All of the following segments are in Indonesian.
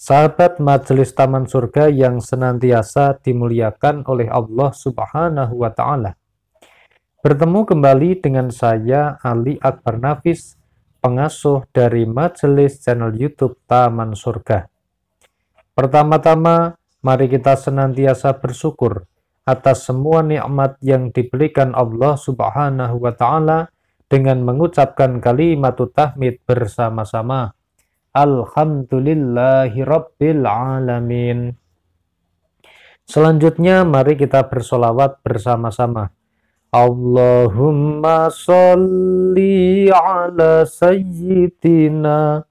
sahabat majelis taman surga yang senantiasa dimuliakan oleh Allah Subhanahu wa taala. Bertemu kembali dengan saya Ali Akbar Nafis, pengasuh dari majelis channel YouTube Taman Surga. Pertama-tama, mari kita senantiasa bersyukur atas semua nikmat yang diberikan Allah Subhanahu wa taala dengan mengucapkan kalimat tahmid bersama-sama. Alhamdulillahi Rabbil Alamin. Selanjutnya mari kita bersolawat bersama-sama. Allahumma salli ala sayyidina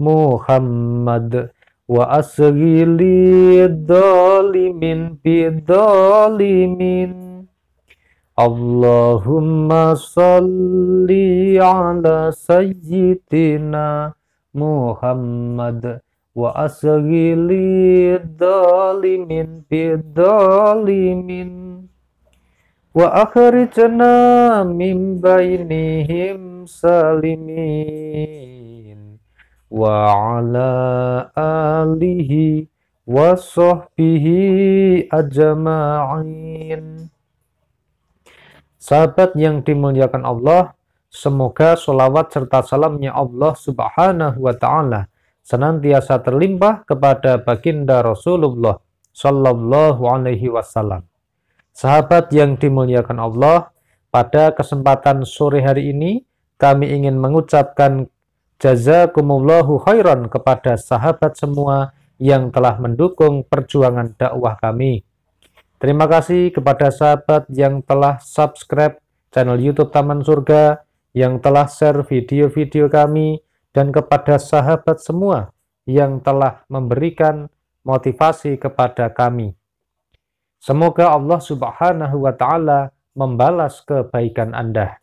Muhammad wa asghili dalimin bidalimin. Allahumma salli ala sayyidina Muhammad wa asghili dalimin bidalimin wa akhrijna min bainihim salimin wa ala alihi wa sahbihi ajma'in Sahabat yang dimuliakan Allah, Semoga sholawat serta salamnya Allah subhanahu wa ta'ala senantiasa terlimpah kepada baginda Rasulullah sallallahu alaihi wasallam. Sahabat yang dimuliakan Allah, pada kesempatan sore hari ini kami ingin mengucapkan jazakumullahu khairan kepada sahabat semua yang telah mendukung perjuangan dakwah kami. Terima kasih kepada sahabat yang telah subscribe channel YouTube Taman Surga yang telah share video-video kami dan kepada sahabat semua yang telah memberikan motivasi kepada kami. Semoga Allah Subhanahu wa taala membalas kebaikan Anda.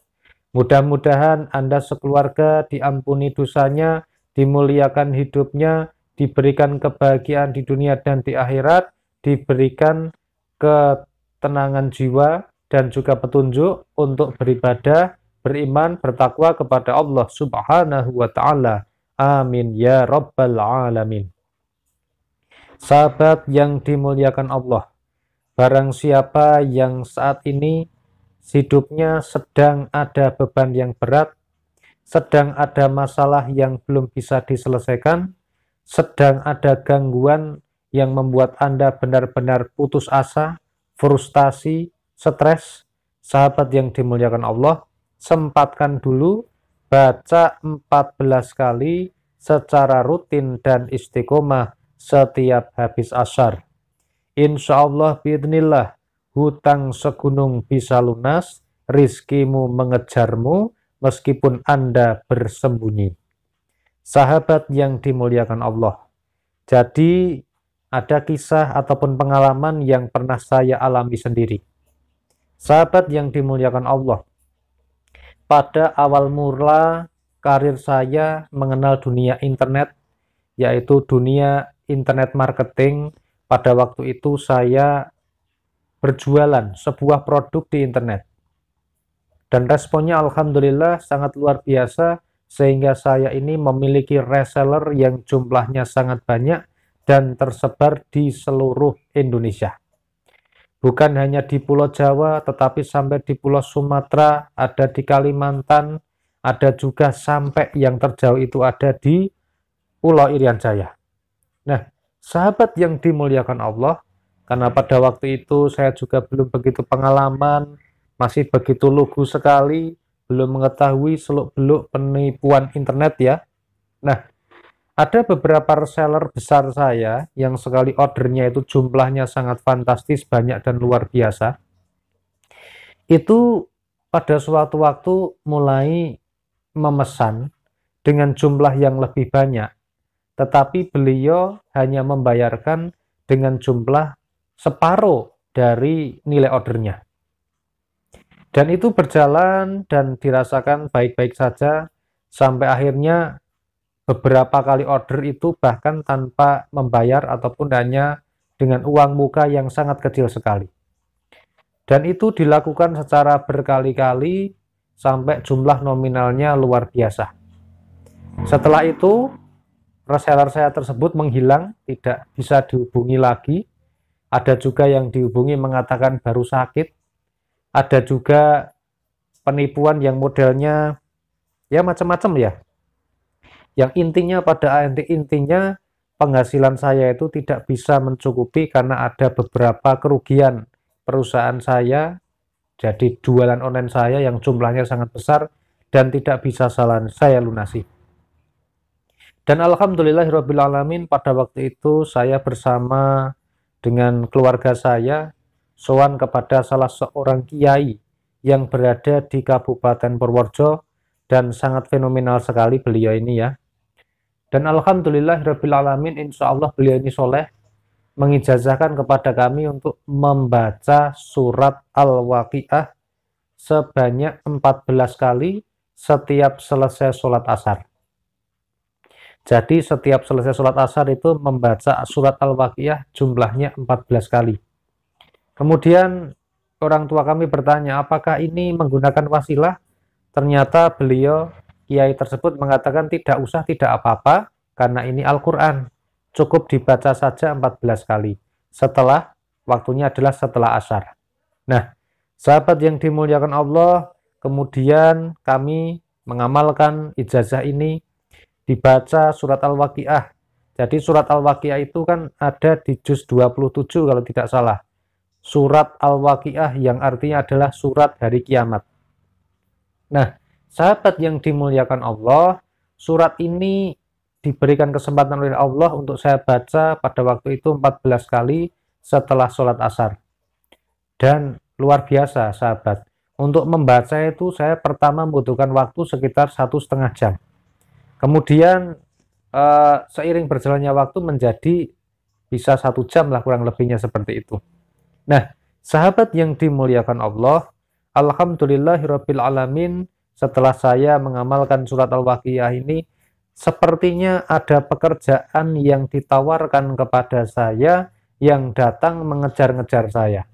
Mudah-mudahan Anda sekeluarga diampuni dosanya, dimuliakan hidupnya, diberikan kebahagiaan di dunia dan di akhirat, diberikan ketenangan jiwa dan juga petunjuk untuk beribadah beriman bertakwa kepada Allah Subhanahu wa taala. Amin ya rabbal alamin. Sahabat yang dimuliakan Allah, barang siapa yang saat ini hidupnya sedang ada beban yang berat, sedang ada masalah yang belum bisa diselesaikan, sedang ada gangguan yang membuat Anda benar-benar putus asa, frustasi, stres, sahabat yang dimuliakan Allah, sempatkan dulu baca 14 kali secara rutin dan istiqomah setiap habis asar. Insya Allah bidnillah, hutang segunung bisa lunas, rizkimu mengejarmu meskipun Anda bersembunyi. Sahabat yang dimuliakan Allah. Jadi ada kisah ataupun pengalaman yang pernah saya alami sendiri. Sahabat yang dimuliakan Allah, pada awal mula karir saya mengenal dunia internet, yaitu dunia internet marketing. Pada waktu itu saya berjualan sebuah produk di internet. Dan responnya Alhamdulillah sangat luar biasa, sehingga saya ini memiliki reseller yang jumlahnya sangat banyak dan tersebar di seluruh Indonesia bukan hanya di Pulau Jawa, tetapi sampai di Pulau Sumatera, ada di Kalimantan, ada juga sampai yang terjauh itu ada di Pulau Irian Jaya. Nah, sahabat yang dimuliakan Allah, karena pada waktu itu saya juga belum begitu pengalaman, masih begitu lugu sekali, belum mengetahui seluk-beluk penipuan internet ya. Nah, ada beberapa reseller besar saya yang sekali ordernya itu jumlahnya sangat fantastis, banyak dan luar biasa. Itu pada suatu waktu mulai memesan dengan jumlah yang lebih banyak, tetapi beliau hanya membayarkan dengan jumlah separuh dari nilai ordernya. Dan itu berjalan dan dirasakan baik-baik saja sampai akhirnya beberapa kali order itu bahkan tanpa membayar ataupun hanya dengan uang muka yang sangat kecil sekali. Dan itu dilakukan secara berkali-kali sampai jumlah nominalnya luar biasa. Setelah itu, reseller saya tersebut menghilang, tidak bisa dihubungi lagi. Ada juga yang dihubungi mengatakan baru sakit. Ada juga penipuan yang modelnya ya macam-macam ya yang intinya pada intinya penghasilan saya itu tidak bisa mencukupi karena ada beberapa kerugian perusahaan saya. Jadi jualan online saya yang jumlahnya sangat besar dan tidak bisa salah saya lunasi. Dan alamin pada waktu itu saya bersama dengan keluarga saya soan kepada salah seorang kiai yang berada di Kabupaten Purworejo dan sangat fenomenal sekali beliau ini ya. Dan Alhamdulillah Rabbil Alamin insya Allah beliau ini soleh mengijazahkan kepada kami untuk membaca surat Al-Waqi'ah sebanyak 14 kali setiap selesai sholat asar. Jadi setiap selesai sholat asar itu membaca surat Al-Waqi'ah jumlahnya 14 kali. Kemudian orang tua kami bertanya apakah ini menggunakan wasilah? Ternyata beliau kiai tersebut mengatakan tidak usah tidak apa-apa karena ini Al-Quran. Cukup dibaca saja 14 kali. Setelah, waktunya adalah setelah asar. Nah, sahabat yang dimuliakan Allah, kemudian kami mengamalkan ijazah ini dibaca surat Al-Waqi'ah. Jadi surat Al-Waqi'ah itu kan ada di juz 27 kalau tidak salah. Surat Al-Waqi'ah yang artinya adalah surat dari kiamat. Nah, Sahabat yang dimuliakan Allah, surat ini diberikan kesempatan oleh Allah untuk saya baca pada waktu itu 14 kali setelah sholat asar. Dan luar biasa sahabat, untuk membaca itu saya pertama membutuhkan waktu sekitar satu setengah jam. Kemudian eh, seiring berjalannya waktu menjadi bisa satu jam lah kurang lebihnya seperti itu. Nah, sahabat yang dimuliakan Allah, Alhamdulillahirrabbilalamin, setelah saya mengamalkan surat al waqiyah ini, sepertinya ada pekerjaan yang ditawarkan kepada saya yang datang mengejar-ngejar saya.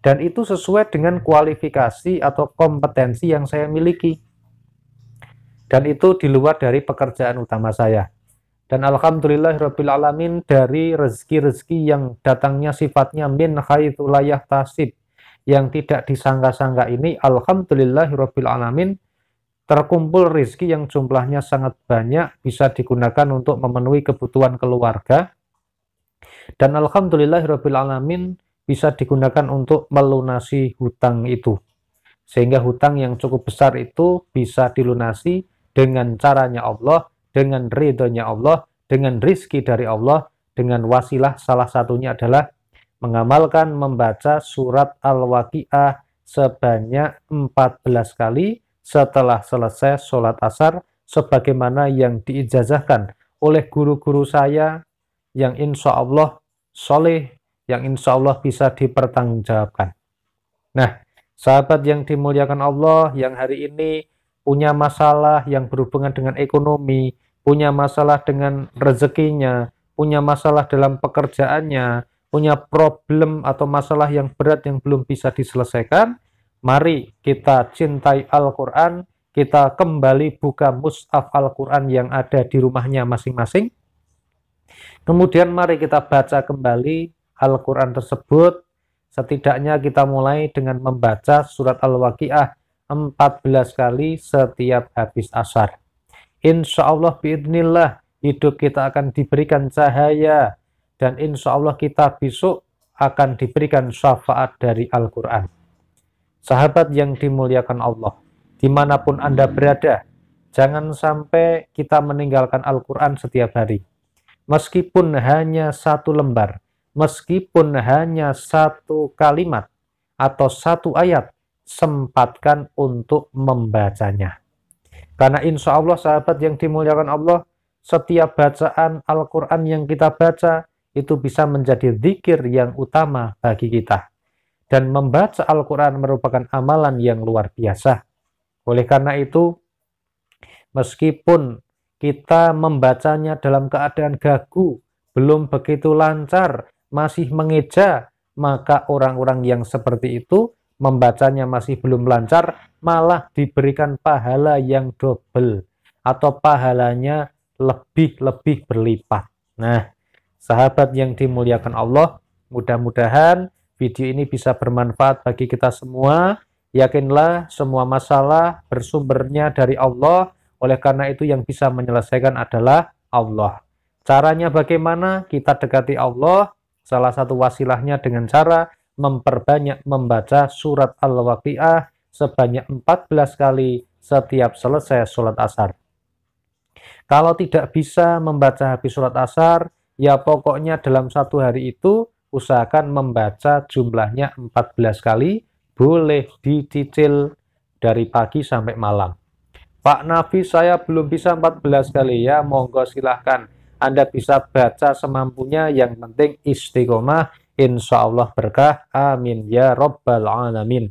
Dan itu sesuai dengan kualifikasi atau kompetensi yang saya miliki. Dan itu di luar dari pekerjaan utama saya. Dan Alhamdulillah Rabbil Alamin dari rezeki-rezeki yang datangnya sifatnya min khaitu tasib yang tidak disangka-sangka ini Alhamdulillah Rabbil Alamin Terkumpul rizki yang jumlahnya sangat banyak bisa digunakan untuk memenuhi kebutuhan keluarga. Dan alamin bisa digunakan untuk melunasi hutang itu. Sehingga hutang yang cukup besar itu bisa dilunasi dengan caranya Allah, dengan ridhonya Allah, dengan rizki dari Allah, dengan wasilah salah satunya adalah mengamalkan membaca surat Al-Waqi'ah sebanyak 14 kali setelah selesai sholat asar sebagaimana yang diijazahkan oleh guru-guru saya yang insya Allah soleh, yang insya Allah bisa dipertanggungjawabkan. Nah, sahabat yang dimuliakan Allah yang hari ini punya masalah yang berhubungan dengan ekonomi, punya masalah dengan rezekinya, punya masalah dalam pekerjaannya, punya problem atau masalah yang berat yang belum bisa diselesaikan, Mari kita cintai Al-Quran, kita kembali buka mushaf Al-Quran yang ada di rumahnya masing-masing. Kemudian mari kita baca kembali Al-Quran tersebut. Setidaknya kita mulai dengan membaca surat Al-Waqi'ah 14 kali setiap habis asar. Insya Allah biidnillah hidup kita akan diberikan cahaya. Dan insya Allah kita besok akan diberikan syafaat dari Al-Quran. Sahabat yang dimuliakan Allah, dimanapun Anda berada, jangan sampai kita meninggalkan Al-Quran setiap hari. Meskipun hanya satu lembar, meskipun hanya satu kalimat atau satu ayat, sempatkan untuk membacanya. Karena insya Allah sahabat yang dimuliakan Allah, setiap bacaan Al-Quran yang kita baca itu bisa menjadi zikir yang utama bagi kita dan membaca Al-Quran merupakan amalan yang luar biasa. Oleh karena itu, meskipun kita membacanya dalam keadaan gagu, belum begitu lancar, masih mengeja, maka orang-orang yang seperti itu membacanya masih belum lancar, malah diberikan pahala yang double atau pahalanya lebih-lebih berlipat. Nah, sahabat yang dimuliakan Allah, mudah-mudahan video ini bisa bermanfaat bagi kita semua. Yakinlah semua masalah bersumbernya dari Allah. Oleh karena itu yang bisa menyelesaikan adalah Allah. Caranya bagaimana? Kita dekati Allah. Salah satu wasilahnya dengan cara memperbanyak membaca surat Al-Waqiah sebanyak 14 kali setiap selesai sholat asar. Kalau tidak bisa membaca habis sholat asar, ya pokoknya dalam satu hari itu usahakan membaca jumlahnya 14 kali, boleh dicicil dari pagi sampai malam. Pak Nafi, saya belum bisa 14 kali ya, monggo silahkan. Anda bisa baca semampunya, yang penting istiqomah, insya Allah berkah, amin ya robbal alamin.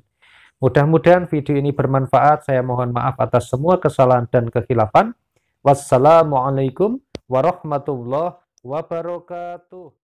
Mudah-mudahan video ini bermanfaat, saya mohon maaf atas semua kesalahan dan kekhilafan. Wassalamualaikum warahmatullahi wabarakatuh.